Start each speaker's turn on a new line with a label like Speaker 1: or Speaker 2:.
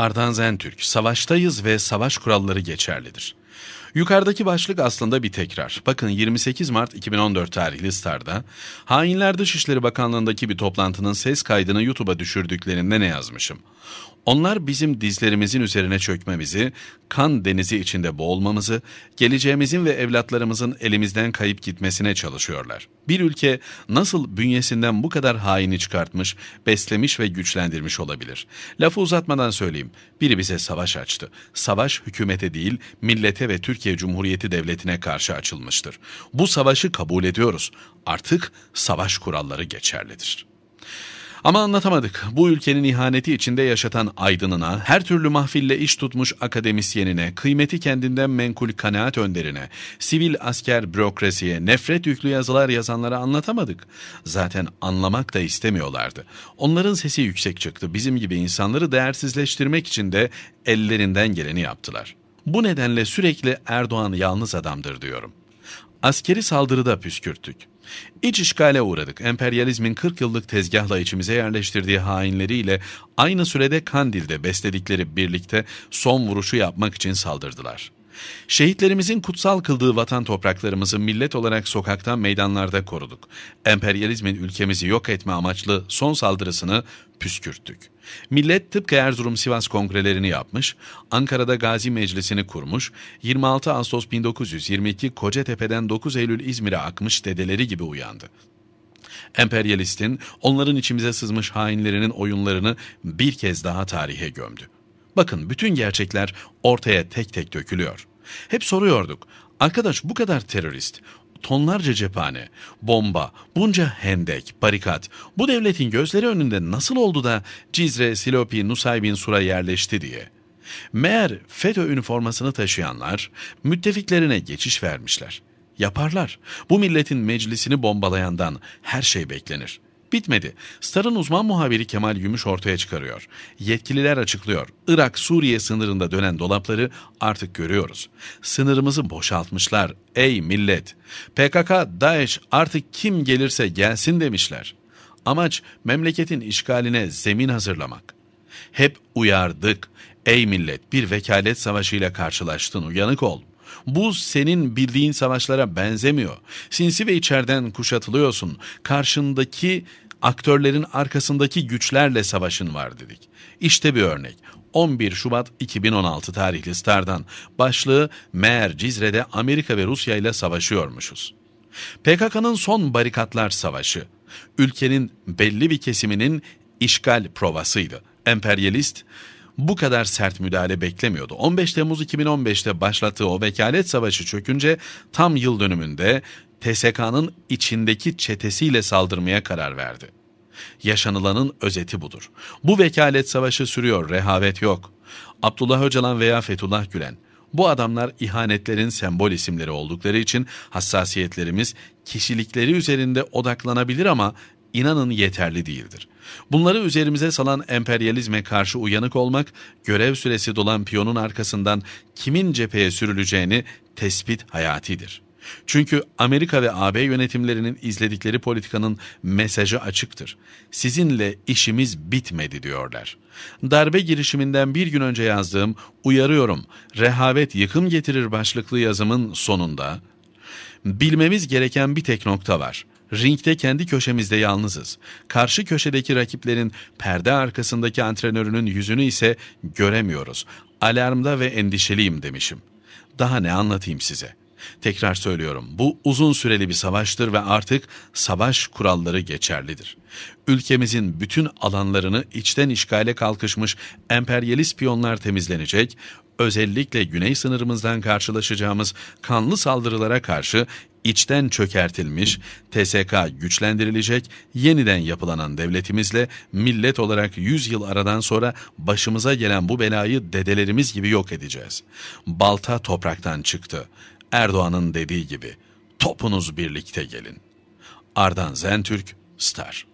Speaker 1: Ardan Türk. savaştayız ve savaş kuralları geçerlidir. Yukarıdaki başlık aslında bir tekrar. Bakın 28 Mart 2014 tarihli Star'da hainler Dışişleri Bakanlığı'ndaki bir toplantının ses kaydını YouTube'a düşürdüklerinde ne yazmışım? Onlar bizim dizlerimizin üzerine çökmemizi, kan denizi içinde boğulmamızı, geleceğimizin ve evlatlarımızın elimizden kayıp gitmesine çalışıyorlar. Bir ülke nasıl bünyesinden bu kadar haini çıkartmış, beslemiş ve güçlendirmiş olabilir? Lafı uzatmadan söyleyeyim. Biri bize savaş açtı. Savaş hükümete değil, millete ve Türk Türkiye Cumhuriyeti Devleti'ne karşı açılmıştır. Bu savaşı kabul ediyoruz. Artık savaş kuralları geçerlidir. Ama anlatamadık. Bu ülkenin ihaneti içinde yaşatan aydınına, her türlü mahfille iş tutmuş akademisyenine, kıymeti kendinden menkul kanaat önderine, sivil asker bürokrasiye, nefret yüklü yazılar yazanlara anlatamadık. Zaten anlamak da istemiyorlardı. Onların sesi yüksek çıktı. Bizim gibi insanları değersizleştirmek için de ellerinden geleni yaptılar. Bu nedenle sürekli Erdoğan yalnız adamdır diyorum. Askeri saldırıda püskürttük. İç işgale uğradık. Emperyalizmin 40 yıllık tezgahla içimize yerleştirdiği hainleriyle aynı sürede Kandil'de besledikleri birlikte son vuruşu yapmak için saldırdılar.'' Şehitlerimizin kutsal kıldığı vatan topraklarımızı millet olarak sokaktan meydanlarda koruduk. Emperyalizmin ülkemizi yok etme amaçlı son saldırısını püskürttük. Millet tıpkı Erzurum Sivas kongrelerini yapmış, Ankara'da Gazi Meclisi'ni kurmuş, 26 Ağustos 1922 Kocatepe'den 9 Eylül İzmir'e akmış dedeleri gibi uyandı. Emperyalistin, onların içimize sızmış hainlerinin oyunlarını bir kez daha tarihe gömdü. Bakın bütün gerçekler ortaya tek tek dökülüyor. Hep soruyorduk. Arkadaş bu kadar terörist, tonlarca cephane, bomba, bunca hendek, barikat bu devletin gözleri önünde nasıl oldu da Cizre, Silopi, Nusaybin Sur'a yerleşti diye. Meğer FETÖ üniformasını taşıyanlar müttefiklerine geçiş vermişler. Yaparlar. Bu milletin meclisini bombalayandan her şey beklenir.'' Bitmedi. Star'ın uzman muhabiri Kemal Gümüş ortaya çıkarıyor. Yetkililer açıklıyor. Irak-Suriye sınırında dönen dolapları artık görüyoruz. Sınırımızı boşaltmışlar. Ey millet! PKK, DAEŞ artık kim gelirse gelsin demişler. Amaç memleketin işgaline zemin hazırlamak. Hep uyardık. Ey millet bir vekalet savaşıyla karşılaştın uyanık ol. Bu senin bildiğin savaşlara benzemiyor. Sinsi ve içerden kuşatılıyorsun. Karşındaki aktörlerin arkasındaki güçlerle savaşın var dedik. İşte bir örnek. 11 Şubat 2016 tarihli Star'dan başlığı Meğer Cizre'de Amerika ve Rusya ile savaşıyormuşuz. PKK'nın son barikatlar savaşı, ülkenin belli bir kesiminin işgal provasıydı. Emperyalist, bu kadar sert müdahale beklemiyordu. 15 Temmuz 2015'te başlattığı o vekalet savaşı çökünce tam yıl dönümünde TSK'nın içindeki çetesiyle saldırmaya karar verdi. Yaşanılanın özeti budur. Bu vekalet savaşı sürüyor, rehavet yok. Abdullah Öcalan veya Fethullah Gülen. Bu adamlar ihanetlerin sembol isimleri oldukları için hassasiyetlerimiz kişilikleri üzerinde odaklanabilir ama inanın yeterli değildir. Bunları üzerimize salan emperyalizme karşı uyanık olmak, görev süresi dolan piyonun arkasından kimin cepheye sürüleceğini tespit hayatidir. Çünkü Amerika ve AB yönetimlerinin izledikleri politikanın mesajı açıktır. Sizinle işimiz bitmedi diyorlar. Darbe girişiminden bir gün önce yazdığım Uyarıyorum, Rehavet Yıkım Getirir başlıklı yazımın sonunda bilmemiz gereken bir tek nokta var. Ringde kendi köşemizde yalnızız. Karşı köşedeki rakiplerin perde arkasındaki antrenörünün yüzünü ise göremiyoruz. Alarmda ve endişeliyim demişim. Daha ne anlatayım size? Tekrar söylüyorum bu uzun süreli bir savaştır ve artık savaş kuralları geçerlidir. Ülkemizin bütün alanlarını içten işgale kalkışmış emperyalist piyonlar temizlenecek, özellikle güney sınırımızdan karşılaşacağımız kanlı saldırılara karşı içten çökertilmiş, TSK güçlendirilecek, yeniden yapılanan devletimizle millet olarak 100 yıl aradan sonra başımıza gelen bu belayı dedelerimiz gibi yok edeceğiz. Balta topraktan çıktı. Erdoğan'ın dediği gibi topunuz birlikte gelin. Ardan Zentürk, Star